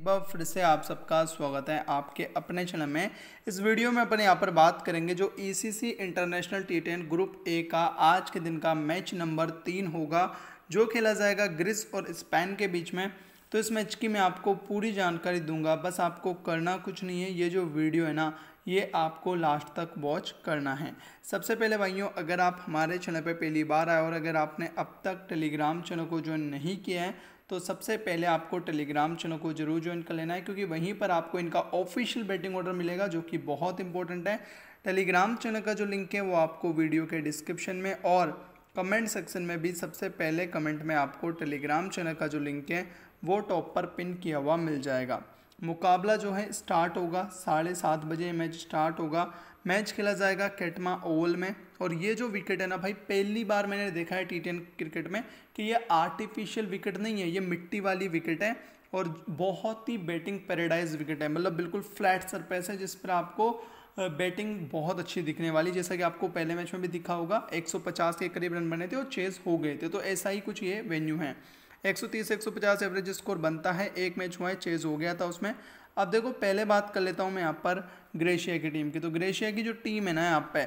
एक बार फिर से आप सबका स्वागत है आपके अपने चैनल में इस वीडियो में अपन यहाँ पर बात करेंगे जो ECC international T ten group A का आज के दिन का मैच नंबर तीन होगा जो खेला जाएगा ग्रीस और स्पेन के बीच में तो इस मैच की मैं आपको पूरी जानकारी दूंगा बस आपको करना कुछ नहीं है ये जो वीडियो है ना ये आपको लास्ट तक वॉच करना है सबसे पहले भाइयों अगर आप हमारे चैनल पर पहली बार आए और अगर आपने अब तक टेलीग्राम चैनल को ज्वाइन नहीं किया है तो सबसे पहले आपको टेलीग्राम चैनल को जरूर ज्वाइन कर लेना है क्योंकि वहीं पर आपको इनका ऑफिशियल बेटिंग ऑर्डर मिलेगा जो कि बहुत इंपॉर्टेंट है टेलीग्राम चैनल का जो लिंक है वो आपको वीडियो के डिस्क्रिप्शन में और कमेंट सेक्शन में भी सबसे पहले कमेंट में आपको टेलीग्राम चैनल का जो लिंक है वो टॉप पर पिन किया हुआ मिल जाएगा मुकाबला जो है स्टार्ट होगा साढ़े सात बजे मैच स्टार्ट होगा मैच खेला जाएगा कैटमा ओवल में और ये जो विकेट है ना भाई पहली बार मैंने देखा है टी क्रिकेट में कि ये आर्टिफिशियल विकेट नहीं है ये मिट्टी वाली विकेट है और बहुत ही बैटिंग पैराडाइज विकेट है मतलब बिल्कुल फ्लैट सरफेस है जिस पर आपको बैटिंग बहुत अच्छी दिखने वाली जैसा कि आपको पहले मैच में भी दिखा होगा 150 के करीब रन बने थे और चेज हो गए थे तो ऐसा ही कुछ ये वेन्यू है 130 150 एवरेज स्कोर बनता है एक मैच हुआ है चेज हो गया था उसमें अब देखो पहले बात कर लेता हूँ मैं यहाँ पर ग्रेशिया की टीम की तो ग्रेशिया की जो टीम है ना यहाँ पे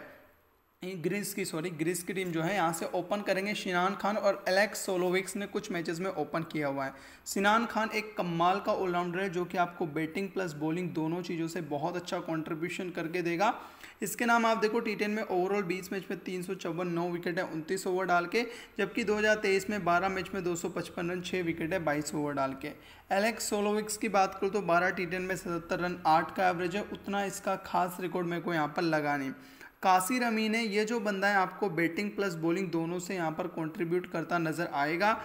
ग्रीस की सॉरी ग्रीस की टीम जो है यहाँ से ओपन करेंगे शिनान खान और एलेक्स सोलोविक्स ने कुछ मैचेस में ओपन किया हुआ है शिनान खान एक कमाल का ऑलराउंडर है जो कि आपको बैटिंग प्लस बॉलिंग दोनों चीज़ों से बहुत अच्छा कंट्रीब्यूशन करके देगा इसके नाम आप देखो टी में ओवरऑल बीस मैच में तीन नौ विकेट है उनतीस ओवर डाल के जबकि दो में बारह मैच में पचपन रन छः विकेट है बाईस ओवर डाल के एलेक्स सोलोविक्स की बात करूँ तो बारह टी में सतहत्तर रन आठ का एवरेज है उतना इसका खास रिकॉर्ड मेरे को यहाँ पर लगा नहीं कासिर अमीन है ये जो बंदा है आपको बैटिंग प्लस बॉलिंग दोनों से यहाँ पर कंट्रीब्यूट करता नजर आएगा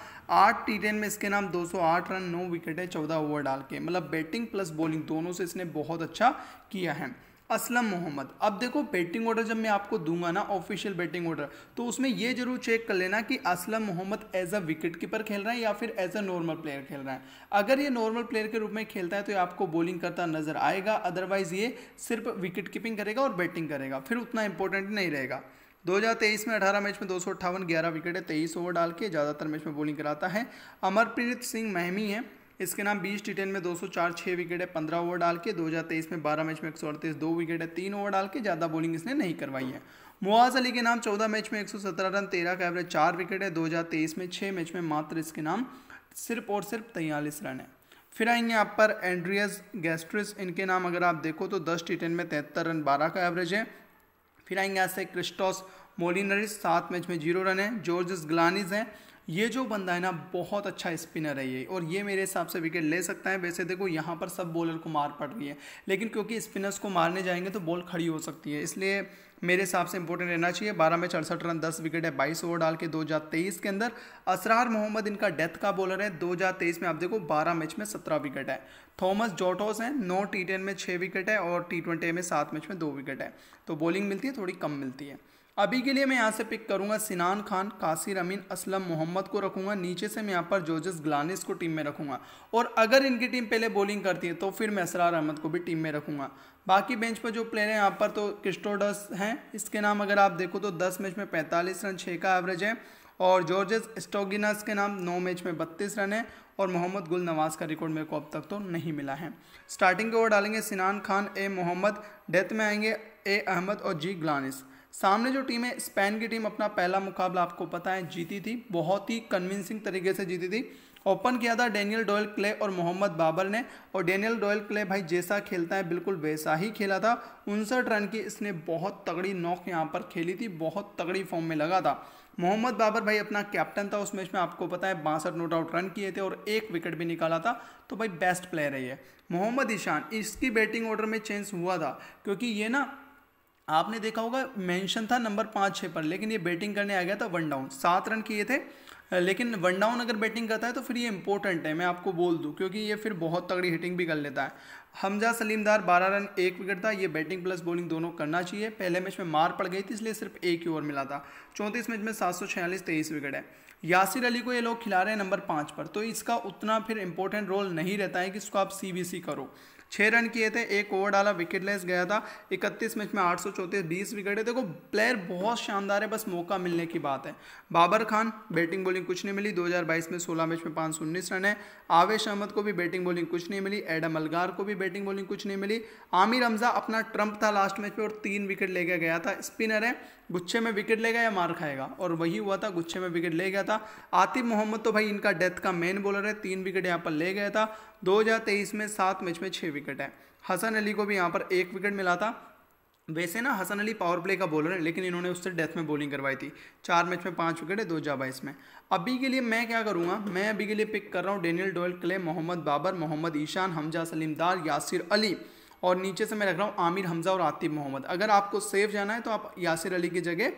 आठ टी टेन में इसके नाम 208 रन नौ विकेट है चौदह ओवर डाल के मतलब बैटिंग प्लस बॉलिंग दोनों से इसने बहुत अच्छा किया है असलम मोहम्मद अब देखो बैटिंग ऑर्डर जब मैं आपको दूंगा ना ऑफिशियल बैटिंग ऑर्डर तो उसमें ये जरूर चेक कर लेना कि Aslam Mohammad as a wicket keeper खेल रहा है या फिर एज अ नॉर्मल प्लेयर खेल रहा है अगर ये नॉर्मल प्लेयर के रूप में खेलता है तो ये आपको बॉलिंग करता नजर आएगा अदरवाइज ये सिर्फ विकेट कीपिंग करेगा और बैटिंग करेगा फिर उतना इंपॉर्टेंट नहीं रहेगा 2023 में 18 मैच में दो सौ अट्ठावन ग्यारह विकेट है तेईस ओवर डाल के ज़्यादातर मैच में बॉलिंग कराता है अमरप्रीत सिंह महमी है इसके नाम बीस टी टेन में दो सौ चार छः विकेट है पंद्रह ओवर डाल के दो हज़ार तेईस में बारह मैच में एक सौ अड़तीस दो विकेट है तीन ओवर डाल के ज़्यादा बॉलिंग इसने नहीं करवाई है मुआज अली के नाम चौदह मैच में एक सौ सत्रह रन तेरह का एवरेज चार विकेट है दो हज़ार तेईस में छः मैच में मात्र इसके नाम सिर्फ और सिर्फ तैंतालीस रन है फिर आएंगे आप पर एंड्रियस गैस्ट्रिस इनके नाम अगर आप देखो तो दस टी टेन में तिहत्तर रन बारह का एवरेज है फिर आएंगे ऐसे क्रिस्टोस मोलिनरिस सात मैच में जीरो रन है जॉर्जस ग्लानिज हैं ये जो बंदा है ना बहुत अच्छा स्पिनर है ये और ये मेरे हिसाब से विकेट ले सकता है वैसे देखो यहाँ पर सब बॉलर को मार पड़ रही है लेकिन क्योंकि स्पिनर्स को मारने जाएंगे तो बॉल खड़ी हो सकती है इसलिए मेरे हिसाब से इंपॉर्टेंट रहना चाहिए बारह में चढ़सठ रन दस विकेट है बाईस ओवर डाल के दो हज़ार तेईस के अंदर असरार मोहम्मद इनका डेथ का बॉलर है दो हज़ार तेईस में आप देखो बारह मैच में सत्रह विकेट है थॉमस जोटोस हैं नौ टी टेन में छः विकेट है और टी ट्वेंटी में सात मैच में दो विकेट है तो बॉलिंग मिलती है थोड़ी कम मिलती है अभी के लिए मैं यहाँ से पिक करूँगा सिनान खान कासिर अमीन असलम मोहम्मद को रखूँगा नीचे से मैं यहाँ पर जोजस ग्लानिस को टीम में रखूँगा और अगर इनकी टीम पहले बॉलिंग करती है तो फिर मैं असरार अहमद को भी टीम में रखूँगा बाकी बेंच पर जो प्लेयर हैं यहाँ पर तो क्रिस्टोडस हैं इसके नाम अगर आप देखो तो दस मैच में पैंतालीस रन छः का एवरेज है और जॉर्जेस स्टोगिनस के नाम नौ मैच में बत्तीस रन है और मोहम्मद गुल नवाज का रिकॉर्ड मेरे को अब तक तो नहीं मिला है स्टार्टिंग के ओवर डालेंगे सिनान खान ए मोहम्मद डेथ में आएंगे ए अहमद और जी ग्लानिस सामने जो टीम है स्पेन की टीम अपना पहला मुकाबला आपको पता है जीती थी बहुत ही कन्विंसिंग तरीके से जीती थी ओपन किया था डेनियल डोयल क्ले और मोहम्मद बाबर ने और डेनियल डोयल क्ले भाई जैसा खेलता है बिल्कुल वैसा ही खेला था उनसठ रन की इसने बहुत तगड़ी नॉक यहाँ पर खेली थी बहुत तगड़ी फॉर्म में लगा था मोहम्मद बाबर भाई अपना कैप्टन था उस मैच में आपको पता है बासठ नोट आउट रन किए थे और एक विकेट भी निकाला था तो भाई बेस्ट प्लेयर है ये मोहम्मद ईशान इसकी बैटिंग ऑर्डर में चेंज हुआ था क्योंकि ये ना आपने देखा होगा मेंशन था नंबर पाँच छः पर लेकिन ये बैटिंग करने आ गया था वन डाउन सात रन किए थे लेकिन वन डाउन अगर बैटिंग करता है तो फिर ये इंपॉर्टेंट है मैं आपको बोल दूँ क्योंकि ये फिर बहुत तगड़ी हिटिंग भी कर लेता है हमजा सलीमदार बारह रन एक विकेट था ये बैटिंग प्लस बॉलिंग दोनों करना चाहिए पहले मैच में मार पड़ गई थी इसलिए सिर्फ एक ही ओवर मिला था चौंतीस मैच में सात सौ छियालीस तेईस विकेट है यासिर अली को ये लोग खिला रहे हैं नंबर पाँच पर तो इसका उतना फिर इंपॉर्टेंट रोल नहीं रहता है कि इसको आप सी करो छः रन किए थे एक ओवर डाला विकेट लेस गया था इकतीस मैच में आठ सौ चौंतीस बीस विकेट है देखो प्लेयर बहुत शानदार है बस मौका मिलने की बात है बाबर खान बैटिंग बॉलिंग कुछ नहीं मिली 2022 में 16 मैच में पाँच सौ उन्नीस रन है आवेश अहमद को भी बैटिंग बॉलिंग कुछ नहीं मिली एडम अलगार को भी बैटिंग बॉलिंग कुछ नहीं मिली आमिर हमजा अपना ट्रंप था लास्ट मैच में और तीन विकेट लेके गया था स्पिनर है गुच्छे में विकेट लेगा या मार खाएगा और वही हुआ था गुच्छे में विकेट ले गया था आतिफ मोहम्मद तो भाई इनका डेथ का मेन बॉलर है तीन विकेट यहाँ पर ले गया था 2023 में सात मैच में छः विकेट है हसन अली को भी यहाँ पर एक विकेट मिला था वैसे ना हसन अली पावर प्ले का बॉलर है लेकिन इन्होंने उससे डेथ में बॉलिंग करवाई थी चार मैच में पाँच विकेट है दो हजार बाईस में अभी के लिए मैं क्या करूँगा मैं अभी के लिए पिक कर रहा हूँ Daniel Doyle Clay Mohammad Babar Mohammad Ishan Hamza Saleemdar Yasir Ali और नीचे से मैं रख रहा हूँ आमिर हमज़ा और आतिब मोहम्मद अगर आपको सेफ जाना है तो आप यासिर अली की जगह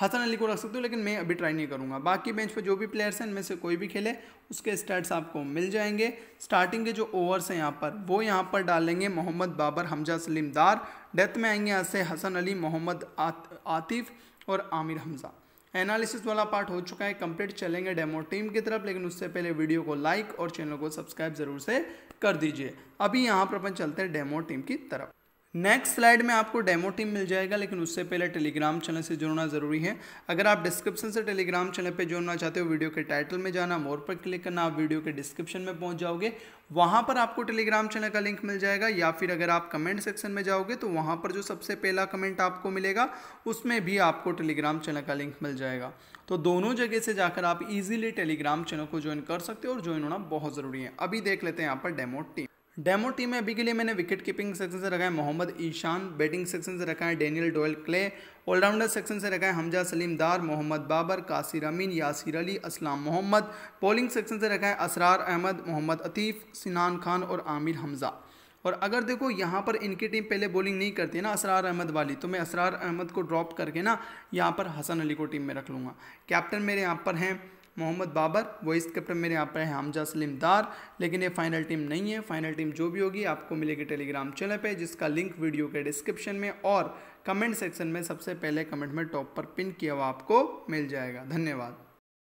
हसन अली को रख सकते हो लेकिन मैं अभी ट्राई नहीं करूँगा बाकी बेंच पर जो भी प्लेयर्स हैं इनमें से कोई भी खेले उसके स्टार्ट्स आपको मिल जाएंगे स्टार्टिंग के जो ओवर्स हैं यहाँ पर वो यहाँ पर डालेंगे मोहम्मद बाबर हमजा सलीम दार डेथ में आएंगे यहाँ से हसन अली मोहम्मद आत, आतिफ और आमिर हमज़ा एनालिसिस वाला पार्ट हो चुका है कंप्लीट चलेंगे डेमो टीम की तरफ लेकिन उससे पहले वीडियो को लाइक और चैनल को सब्सक्राइब ज़रूर से कर दीजिए अभी यहाँ पर अपन चलते हैं डेमो टीम की तरफ नेक्स्ट स्लाइड में आपको डेमो टीम मिल जाएगा लेकिन उससे पहले टेलीग्राम चैनल से जुड़ना ज़रूरी है अगर आप डिस्क्रिप्शन से टेलीग्राम चैनल पर जुड़ना चाहते हो वीडियो के टाइटल में जाना मोर पर क्लिक करना आप वीडियो के डिस्क्रिप्शन में पहुंच जाओगे वहां पर आपको टेलीग्राम चैनल का लिंक मिल जाएगा या फिर अगर आप कमेंट सेक्शन में जाओगे तो वहां पर जो सबसे पहला कमेंट आपको मिलेगा उसमें भी आपको टेलीग्राम चैनल का लिंक मिल जाएगा तो दोनों जगह से जाकर आप इजीली टेलीग्राम चैनल को ज्वाइन कर सकते हो और ज्वाइन होना बहुत ज़रूरी है अभी देख लेते हैं यहाँ पर डेमो टीम डेमो टीम में अभी के लिए मैंने विकेट कीपिंग सेक्शन से रखा है मोहम्मद ईशान बैटिंग सेक्शन से रखा है Daniel Doyle Clay allrounder section से रखा है हमजा सलीम दार मोहम्मद बाबर कासिर अमीन यासिर अली असलाम मोहम्मद बॉलिंग सेक्शन से रखा है असरार अहमद मोहम्मद अतीफ़ सिनान खान और आमिर हमज़ा और अगर देखो यहाँ पर इनकी टीम पहले बॉलिंग नहीं करती है ना असरार अहमद वाली तो मैं असरार अहमद को ड्रॉप करके ना यहाँ पर हसन अली को टीम में रख लूँगा कैप्टन मेरे यहाँ पर हैं मोहम्मद बाबर वॉइस कैप्टन मेरे यहाँ पर है हमजा सलीम दार लेकिन ये फाइनल टीम नहीं है फाइनल टीम जो भी होगी आपको मिलेगी टेलीग्राम चैनल पर जिसका लिंक वीडियो के डिस्क्रिप्शन में और कमेंट सेक्शन में सबसे पहले कमेंट में टॉप पर पिन किया हुआ आपको मिल जाएगा धन्यवाद